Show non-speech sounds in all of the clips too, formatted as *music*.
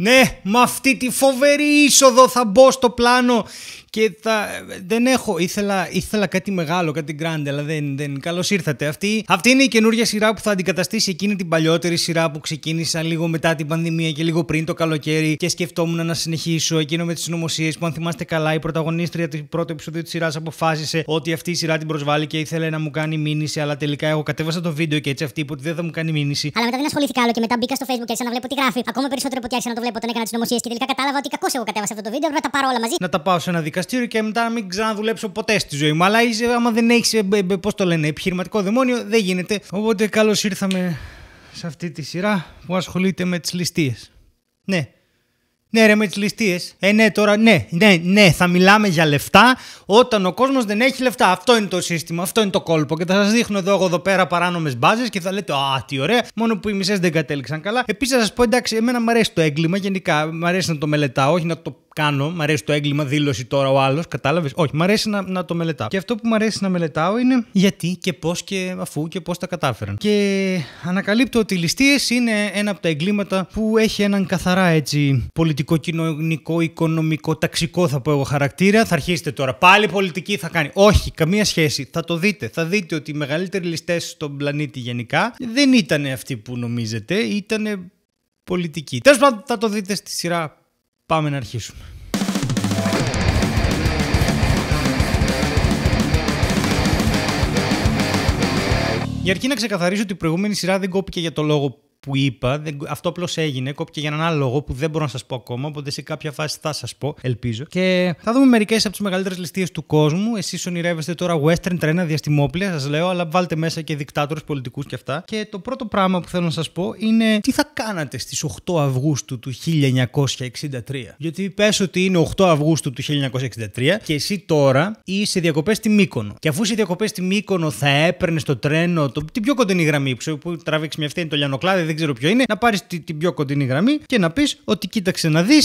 Ναι, με αυτή τη φοβερή είσοδο θα μπω στο πλάνο και θα, δεν έχω, ήθελα, ήθελα κάτι μεγάλο, κάτι grand, αλλά δεν, δεν. Καλώς ήρθατε. Αυτή, αυτή είναι η καινούργια σειρά που θα αντικαταστήσει εκείνη την παλιότερη σειρά που ξεκίνησα λίγο μετά την πανδημία και λίγο πριν το καλοκαίρι και σκεφτόμουν να συνεχίσω εκείνο με τις νομοσίε που, αν θυμάστε καλά, η πρωταγωνίστρια του πρώτου επεισόδιο της σειράς αποφάσισε ότι αυτή η σειρά την προσβάλλει και ήθελε να μου κάνει μήνυση, αλλά τελικά εγώ κατέβασα το βίντεο και έτσι αυτή είπε δεν θα μου κάνει μήνυση. Αλλά μετά δεν ασχολήθηκα άλλο και μετά μπήκα στο facebook και άρχισα να βλέπω τι γράφει. Ακόμα περισσότερο που να το βλέπω, όταν έκανα τις νομοσίε και τελικά κατάλαβα ότι κακό εγώ κατέβασα αυτό το βίντεο, να τα πάρω όλα μαζί. Να τα πάω σε ένα δικά δικαστήριο και μετά να μην ξαναδουλέψω ποτέ στη ζωή μου. Αλλά είσαι, άμα δεν έχεις, ε, ε, ε, πώς το λένε, επιχειρηματικό δαιμόνιο, δεν γίνεται. Οπότε καλώς ήρθαμε σε αυτή τη σειρά που ασχολείται με τις ληστείες. Ναι, ναι, ρε, με τις ληστείες. Ε, ναι, τώρα ναι, ναι, ναι, θα μιλάμε για λεφτά όταν ο κόσμος δεν έχει λεφτά. Αυτό είναι το σύστημα, αυτό είναι το κόλπο. Και θα σας δείχνω εδώ, εγώ εδώ πέρα παράνομες μπάζες και θα λέτε Α, τι ωραία, μόνο που οι μισές δεν κατέληξαν καλά. Επίσης, θα σας πω εντάξει, εμένα μου αρέσει το έγκλημα γενικά. Μ' αρέσει να το μελετάω, όχι να το κάνω. Μ' αρέσει το έγκλημα, δήλωση τώρα ο άλλος, κατάλαβες. Όχι, μ' αρέσει να, να το μελετάω. Και αυτό που μου αρέσει να μελετάω είναι γιατί και πώς και αφού και πώς τα κατάφεραν. Και ανακαλύπτω ότι οι ληστείες είναι ένα από τα εγκλήματα που έχει έναν καθαρά έτσι πολιτικό πολιτικό, οικονομικό, ταξικό θα πω εγώ χαρακτήρα. Θα αρχίσετε τώρα πάλι πολιτική θα κάνει. Όχι, καμία σχέση. Θα το δείτε. Θα δείτε ότι οι μεγαλύτεροι ληστές στον πλανήτη γενικά δεν ήταν αυτοί που νομίζετε, ήταν πολιτικοί. Τέλος πάντων θα το δείτε στη σειρά. Πάμε να αρχίσουμε. Για αρχή να ξεκαθαρίσω ότι η προηγούμενη σειρά δεν κόπηκε για το λόγο που είπα, δεν, αυτό απλώς έγινε. Κόπηκε για έναν άλλο λόγο που δεν μπορώ να σας πω ακόμα. Οπότε σε κάποια φάση θα σας πω, ελπίζω. Και θα δούμε μερικές από τις μεγαλύτερες ληστείες του κόσμου. Εσείς ονειρεύεστε τώρα western τρένα, διαστημόπλαια σας λέω, αλλά βάλτε μέσα και δικτάτορες πολιτικούς και αυτά. Και το πρώτο πράγμα που θέλω να σας πω είναι τι θα κάνατε στις 8 Αυγούστου του 1963. Γιατί πες ότι είναι 8 Αυγούστου του 1963 και εσύ τώρα είσαι διακοπές στη Μύκονο. Και αφού είσαι διακοπές στη Μύκονο θα έπαιρνες το τρένο, το, την πιο κοντινή γραμμή που τραβήξει μια αυτή είναι το λιανοκλάδι δεν ξέρω ποιο είναι, να πάρεις την πιο κοντινή γραμμή και να πεις ότι κοίταξε να δεις,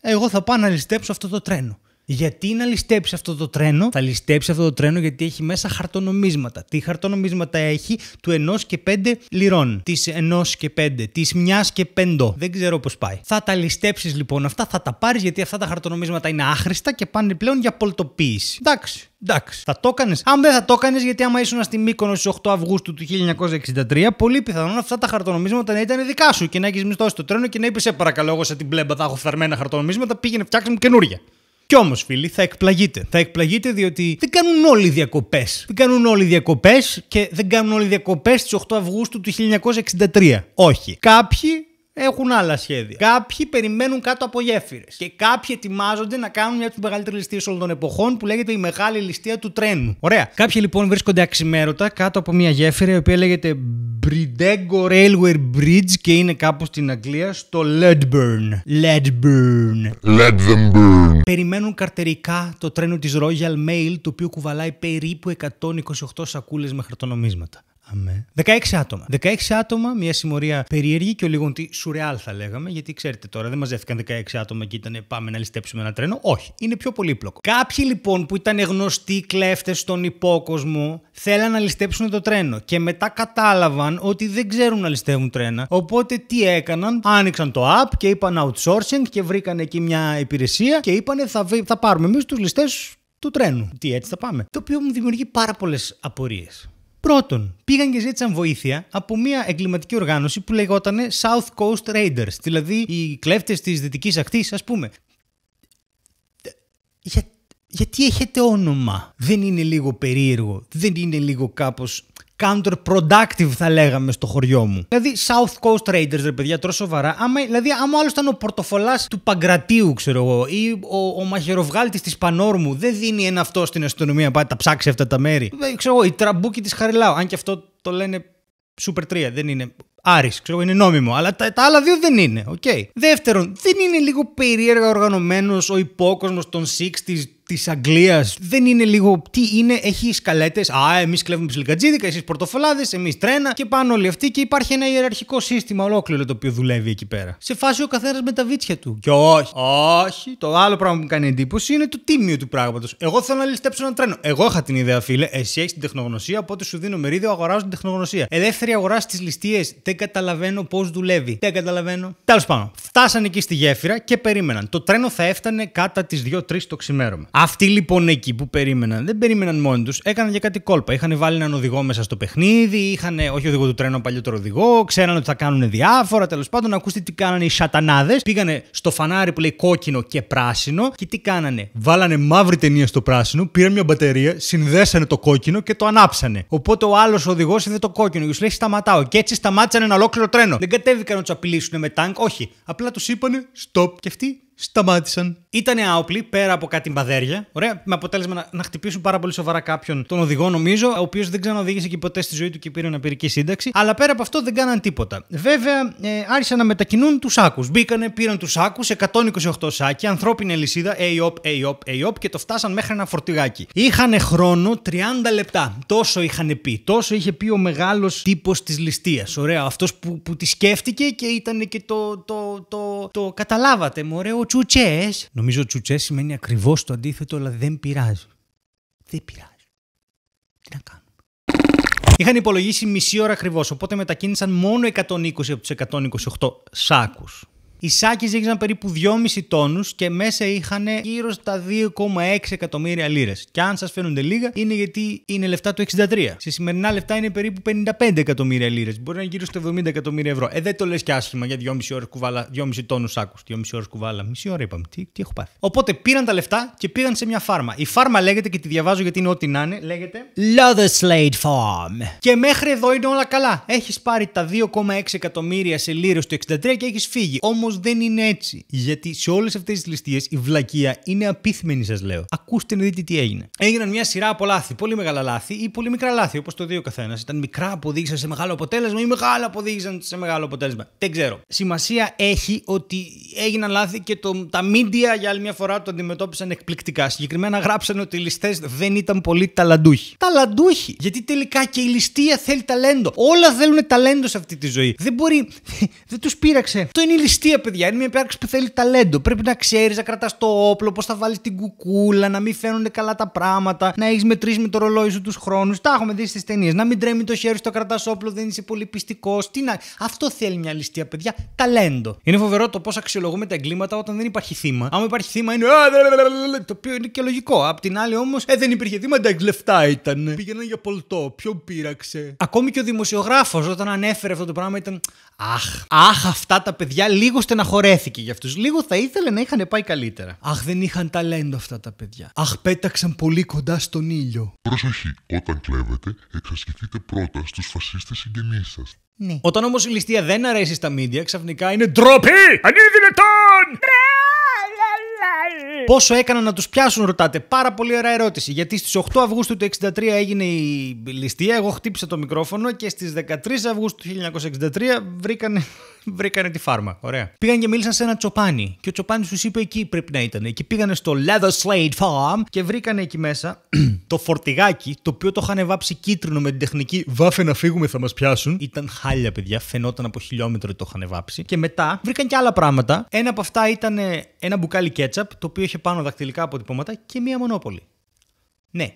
εγώ θα πάω να ληστέψω αυτό το τρένο. Γιατί να ληστέψει αυτό το τρένο, θα ληστέψει αυτό το τρένο γιατί έχει μέσα χαρτονομίσματα. Τι χαρτονομίσματα έχει του 1 και 5 λιρών, της 1 και 5, τη 1 και 5. Δεν ξέρω πώς πάει. Θα τα ληστέψεις λοιπόν αυτά, θα τα πάρεις γιατί αυτά τα χαρτονομίσματα είναι άχρηστα και πάνε πλέον για πολτοποίηση. Εντάξει. Εντάξει. Θα το έκανες. Αν δεν θα το έκανες, γιατί άμα ήσουν στη Μύκονο στις 8 Αυγούστου του 1963, πολύ πιθανόν αυτά τα χαρτονομίσματα να ήταν δικά σου και να έχεις μισθώσει το τρένο και να είπες: Σε παρακαλώ, εγώ σε την πλέμπα θα έχω φθαρμένα χαρτονομίσματα, πήγαινε φτιάξε μου καινούρια. Κι όμως, φίλοι, θα εκπλαγείτε. Θα εκπλαγείτε διότι δεν κάνουν όλοι διακοπές. Δεν κάνουν όλοι διακοπές και δεν κάνουν όλοι διακοπές στις 8 Αυγούστου του 1963. Όχι. Κάποιοι έχουν άλλα σχέδια. Κάποιοι περιμένουν κάτω από γέφυρες. Και κάποιοι ετοιμάζονται να κάνουν μια από μεγαλύτερη ληστεία όλων των εποχών που λέγεται η μεγάλη ληστεία του τρένου. Ωραία. Κάποιοι λοιπόν βρίσκονται αξιμέρωτα κάτω από μια γέφυρα η οποία λέγεται Bridego Railway Bridge και είναι κάπου στην Αγγλία στο Ledburn. Ledburn. Let them burn. Περιμένουν καρτερικά το τρένο της Royal Mail το οποίο κουβαλάει περίπου 128 σακούλε με χαρτονομίσματα. Αμέ. 16 άτομα. 16 άτομα, μια συμμορία περίεργη και ολίγων τη σουρεάλ θα λέγαμε, γιατί ξέρετε τώρα, δεν μαζεύτηκαν 16 άτομα και ήταν πάμε να ληστέψουμε ένα τρένο. Όχι, είναι πιο πολύπλοκο. Κάποιοι λοιπόν που ήταν γνωστοί κλέφτες στον υπόκοσμο θέλαν να ληστέψουν το τρένο και μετά κατάλαβαν ότι δεν ξέρουν να ληστεύουν τρένα. Οπότε τι έκαναν, άνοιξαν το app και είπαν outsourcing και βρήκαν εκεί μια υπηρεσία και είπαν θα, θα πάρουμε εμείς τους ληστές του τρένου. Τι έτσι θα πάμε. Το οποίο μου δημιουργεί πάρα πολλές απορίες. Πρώτον, πήγαν και ζήτησαν βοήθεια από μια εγκληματική οργάνωση που λεγόταν South Coast Raiders, δηλαδή οι κλέφτες της δυτικής ακτής, ας πούμε. Γιατί έχετε όνομα. Δεν είναι λίγο περίεργο. Δεν είναι λίγο κάπως counterproductive θα λέγαμε στο χωριό μου. Δηλαδή South Coast Raiders, ρε παιδιά, τώρα σοβαρά. Άμα, δηλαδή, άμα άλλος ήταν ο πορτοφολάς του Παγκρατίου, ξέρω εγώ, ή ο, ο μαχαιροβγάλτης της Πανόρμου, δεν δίνει ένα αυτό στην αστυνομία πάει τα ψάξει αυτά τα μέρη. Δηλαδή, ξέρω εγώ, η τραμπούκι της Χαριλάου, αν και αυτό το λένε Super 3, δεν είναι Άρης, ξέρω εγώ, είναι νόμιμο. Αλλά τα, άλλα δύο δεν είναι. Okay. Δεύτερον, δεν είναι λίγο περίεργα οργανωμένος ο υπόκοσμος των 60 της Αγγλίας δεν είναι λίγο. Τι είναι, έχει σκαλέτες. Α, εμείς κλέβουμε ψιλικατζίδικα, εσείς πορτοφολάδες, εμείς τρένα και πάνω όλοι αυτοί. Και υπάρχει ένα ιεραρχικό σύστημα ολόκληρο το οποίο δουλεύει εκεί πέρα. Σε φάση ο καθένας με τα βίτσια του. Και όχι, όχι. Το άλλο πράγμα που μου κάνει εντύπωση είναι το τίμιο του πράγματος. Εγώ θέλω να ληστέψω ένα τρένο. Εγώ είχα την ιδέα, φίλε, εσύ έχεις την τεχνογνωσία, οπότε σου δίνω μερίδιο, αγοράζω την τεχνογνωσία. Ελεύθερη αγορά στις ληστείες δεν καταλαβαίνω πώς δουλεύει. Δεν καταλαβαίνω. Τέλος πάνω. Φτάσαν εκεί στη γέφυρα και περίμεναν. Το τρένο θα έφτανε κατά τις 2-3 το ξημέρωμα. Αυτοί λοιπόν εκεί που περίμεναν, δεν περίμεναν μόνοι τους, έκαναν για κάτι κόλπα. Είχαν βάλει έναν οδηγό μέσα στο παιχνίδι, είχαν, όχι οδηγό του τρένου, παλιότερο οδηγό, ξέραν ότι θα κάνουν διάφορα. Τέλος πάντων, ακούστε τι κάνανε οι σατανάδες. Πήγανε στο φανάρι που λέει κόκκινο και πράσινο και τι κάνανε. Βάλανε μαύρη ταινία στο πράσινο, πήραν μια μπαταρία, συνδέσανε το κόκκινο και το ανάψανε. Οπότε ο άλλος οδηγός είδε το κόκκινο και τους λέει σταματάω. Και έτσι σταμάτησαν ένα ολόκληρο τρένο. Δεν κατέβηκαν να τους απειλήσουν με τάγκ, όχι. Απλά τους είπανε stop και αυτοί σταμάτησαν. Ήτανε άοπλοι πέρα από κάτι μπαδέρια. Ωραία, με αποτέλεσμα να, να χτυπήσουν πάρα πολύ σοβαρά κάποιον τον οδηγό, νομίζω, ο οποίος δεν ξαναοδήγησε και ποτέ στη ζωή του και πήρε αναπηρική σύνταξη. Αλλά πέρα από αυτό δεν κάναν τίποτα. Βέβαια, ε, άρχισαν να μετακινούν τους σάκου. Μπήκανε, πήραν τους σάκου, 128 σάκι, ανθρώπινη λυσίδα, AOP, AOP, AOP και το φτάσαν μέχρι ένα φορτηγάκι. Είχαν χρόνο 30 λεπτά. Τόσο είχαν πει. Τόσο είχε πει ο μεγάλος τύπος της ληστείας. Ωραία, αυτός που, που τη σκέφτηκε και ήταν και το, το, το, το, το καταλάβατε, μου τσουτσές. Νομίζω τσουτσές σημαίνει ακριβώς το αντίθετο, αλλά δεν πειράζει. Δεν πειράζει. Τι να κάνουμε. Είχαν υπολογίσει μισή ώρα ακριβώς, οπότε μετακίνησαν μόνο 120 από τους 128 σάκους. Οι σάκες ζήγησαν περίπου 2,5 τόνους και μέσα είχαν γύρω στα 2,6 εκατομμύρια λίρες. Και αν σας φαίνονται λίγα, είναι γιατί είναι λεφτά του 63. Σε σημερινά λεφτά είναι περίπου 55 εκατομμύρια λίρες. Μπορεί να είναι γύρω στα 70 εκατομμύρια ευρώ. Ε, δεν το λες και άσχημα για 2,5 ώρες κουβάλα, 2,5 τόνους σάκους. 2,5 ώρες κουβάλα. Μισή ώρα είπαμε. Τι, τι έχω πάθει. Οπότε πήραν τα λεφτά και πήγαν σε μια φάρμα. Η φάρμα λέγεται και τη διαβάζω γιατί είναι ό,τι να είναι. Λέγεται Slade Farm. Και μέχρι εδώ είναι όλα καλά. Έχεις πάρει τα 2,6 εκατομμύρια σε λίρες του 63 και έχεις φύγει. Όμως δεν είναι έτσι. Γιατί σε όλες αυτές τις ληστείες η βλακεία είναι απίθμενη σας λέω. Ακούστε να δείτε τι έγινε. Έγιναν μια σειρά από λάθη, πολύ μεγάλα λάθη ή πολύ μικρά λάθη Όπως το δύο καθένας. Ήταν μικρά που οδήγησαν σε μεγάλο αποτέλεσμα ή μεγάλα που οδήγησαν σε μεγάλο αποτέλεσμα. Δεν ξέρω. Σημασία έχει ότι έγιναν λάθη και το, τα μίντια για άλλη μια φορά το αντιμετώπισαν εκπληκτικά. Συγκεκριμένα γράψαν ότι οι ληστές δεν ήταν πολύ ταλαντούχοι. Ταλαντούχοι! Γιατί τελικά και η ληστεία θέλει ταλέντο. Όλα θέλουν ταλέντο σε αυτή τη ζωή. Δεν μπορεί. *laughs* Δεν τους πείραξε. Το είναι η ληστεία παιδιά. Είναι μια υπάρξη που θέλει ταλέντο. Πρέπει να ξέρεις να κρατάς το όπλο, πώς θα βάλει την κουκούλα, να μην φαίνονται καλά τα πράγματα, να έχεις μετρήσει με το ρολόι σου τους χρόνους. Τα έχουμε δει στις ταινίες. Να μην τρέμει το χέρι σου, το κρατάς όπλο, δεν είσαι πολύ πιστικός. Τι να... Αυτό θέλει μια ληστεία, παιδιά. Ταλέντο. Είναι φοβερό το πώς αξιολογούμε τα εγκλήματα όταν δεν υπάρχει θύμα. Αν υπάρχει θύμα είναι. Το οποίο είναι και λογικό. Απ' την άλλη όμως, ε, δεν υπήρχε θύμα, τα λεφτά ήταν. Πήγαιναν για πολτό. Ποιο πείραξε. Ακόμη και ο δημοσιογράφος όταν ανέφερε αυτό το πράγμα ήταν. Αχ, αχ, αυτά τα παιδιά λίγο στεναχωρέθηκε για αυτούς. Λίγο θα ήθελε να είχαν πάει καλύτερα. Αχ, δεν είχαν ταλέντο αυτά τα παιδιά. Αχ, πέταξαν πολύ κοντά στον ήλιο. Προσοχή, όταν κλέβετε, εξασκηθείτε πρώτα στους φασίστες συγγενείς σας. Ναι. Όταν όμως η ληστεία δεν αρέσει στα μίντια, ξαφνικά είναι ντροπή! τον! Πόσο έκαναν να τους πιάσουν, ρωτάτε. Πάρα πολύ ωραία ερώτηση. Γιατί στις 8 Αυγούστου του 1963 έγινε η ληστεία, εγώ χτύπησα το μικρόφωνο και στις 13 Αυγούστου του 1963 βρήκανε βρήκανε τη φάρμα. Ωραία. Πήγαν και μίλησαν σε ένα τσοπάνι. Και ο τσοπάνι τους είπε εκεί πρέπει να ήταν. Και πήγανε στο Leather Slade Farm και βρήκανε εκεί μέσα *clears throat* το φορτηγάκι το οποίο το είχαν βάψει κίτρινο με την τεχνική Βάφε να φύγουμε, θα μας πιάσουν. Ήταν χάλια, παιδιά. Φαινόταν από χιλιόμετρο ότι το είχαν βάψει. Και μετά βρήκαν και άλλα πράγματα. Ένα από αυτά ήταν ε, ένα μπουκάλι κέτσαπ το οποίο είχε πάνω δακτυλικά αποτυπώματα και μία μονόπολη. Ναι,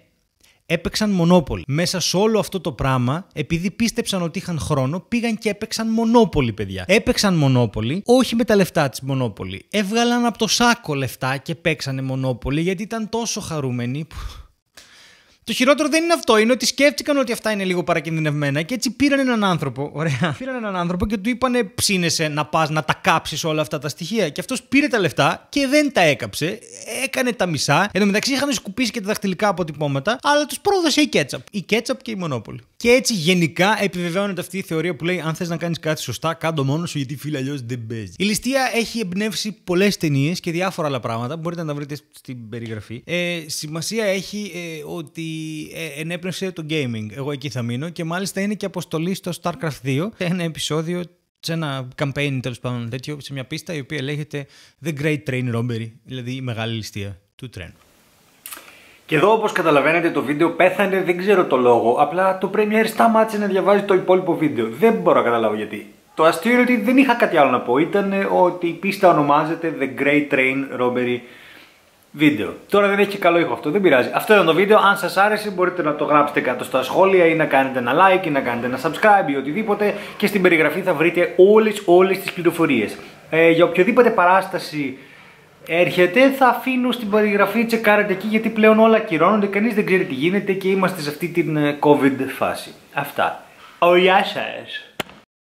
έπαιξαν μονόπολη. Μέσα σε όλο αυτό το πράγμα, επειδή πίστεψαν ότι είχαν χρόνο, πήγαν και έπαιξαν μονόπολη, παιδιά. Έπαιξαν μονόπολη, όχι με τα λεφτά της μονόπολη. Έβγαλαν από το σάκο λεφτά και παίξανε μονόπολη γιατί ήταν τόσο χαρούμενοι που το χειρότερο δεν είναι αυτό. Είναι ότι σκέφτηκαν ότι αυτά είναι λίγο παρακινδυνευμένα και έτσι πήραν έναν άνθρωπο. Ωραία. *laughs* Πήραν έναν άνθρωπο και του είπανε ψήνεσαι να πας να τα κάψεις όλα αυτά τα στοιχεία. Και αυτός πήρε τα λεφτά και δεν τα έκαψε. Έκανε τα μισά. Εν τω μεταξύ είχαν σκουπίσει και τα δαχτυλικά αποτυπώματα, αλλά τους πρόδωσε η κέτσαπ. Η κέτσαπ και η μονόπολη. Και έτσι γενικά επιβεβαιώνεται αυτή η θεωρία που λέει: Αν θες να κάνεις κάτι σωστά, κάντο μόνος σου, γιατί φίλοι αλλιώς δεν παίζεις. Η ληστεία έχει εμπνεύσει πολλές ταινίες και διάφορα άλλα πράγματα. Μπορείτε να τα βρείτε στην περιγραφή. Ε, σημασία έχει ε, ότι ε, ενέπνευσε το gaming. Εγώ εκεί θα μείνω και μάλιστα είναι και αποστολή στο StarCraft 2 ένα επεισόδιο σε ένα campaign τέλος πάντων τέτοιο, σε μια πίστα η οποία λέγεται The Great Train Robbery, δηλαδή η μεγάλη ληστεία του τρένου. Και εδώ όπως καταλαβαίνετε το βίντεο πέθανε, δεν ξέρω το λόγο, απλά το Premiere σταμάτησε να διαβάζει το υπόλοιπο βίντεο. Δεν μπορώ να καταλάβω γιατί. Το αστείο είναι ότι δεν είχα κάτι άλλο να πω, ήταν ότι η πίστα ονομάζεται The Great Train Robbery Video. Τώρα δεν έχει καλό ήχο αυτό, δεν πειράζει. Αυτό ήταν το βίντεο, αν σας άρεσε μπορείτε να το γράψετε κάτω στα σχόλια ή να κάνετε ένα like ή να κάνετε ένα subscribe ή οτιδήποτε και στην περιγραφή θα βρείτε όλες όλες τις πληροφορίες. Ε, για οποιοδήποτε παράσταση Έρχεται, θα αφήνω στην περιγραφή τσεκάρετε εκεί γιατί πλέον όλα ακυρώνονται, κανείς δεν ξέρει τι γίνεται και είμαστε σε αυτή την ε, COVID φάση. Αυτά. Ο γεια σας.